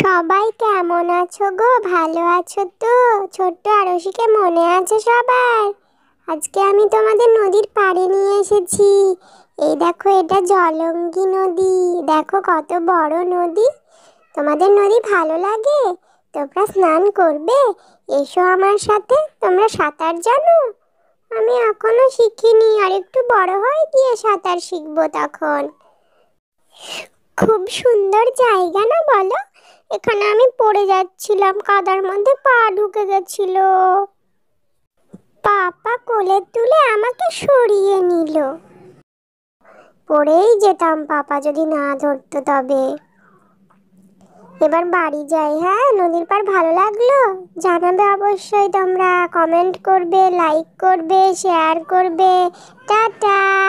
সবাই কেমন আছো গো ভালো আছো তো ছোট্ট আরশিকে মনে আছে সবার আজকে আমি তোমাদের নদীর পাড়ে নিয়ে এসেছি এই দেখো এটা জলঙ্গি নদী দেখো কত বড় নদী তোমাদের নদী ভালো লাগে তোমরা স্নান করবে এসো আমার সাথে তোমরা সাঁতার জানো আমি এখনও শিখিনি আর একটু বড় হয় গিয়ে সাঁতার শিখবো তখন খুব সুন্দর জায়গা না বলো এখানে আমি পড়ে যাচ্ছিলাম কাদার মধ্যে পা ঢুকে গেছিল পাপা কোলে তুলে আমাকে সরিয়ে নিল পড়েই যেতাম পাপা যদি না ধরতো তবে এবার বাড়ি যাই হ্যাঁ নদীর পার ভালো লাগলো জানাবে অবশ্যই তোমরা কমেন্ট করবে লাইক করবে শেয়ার করবে টাটা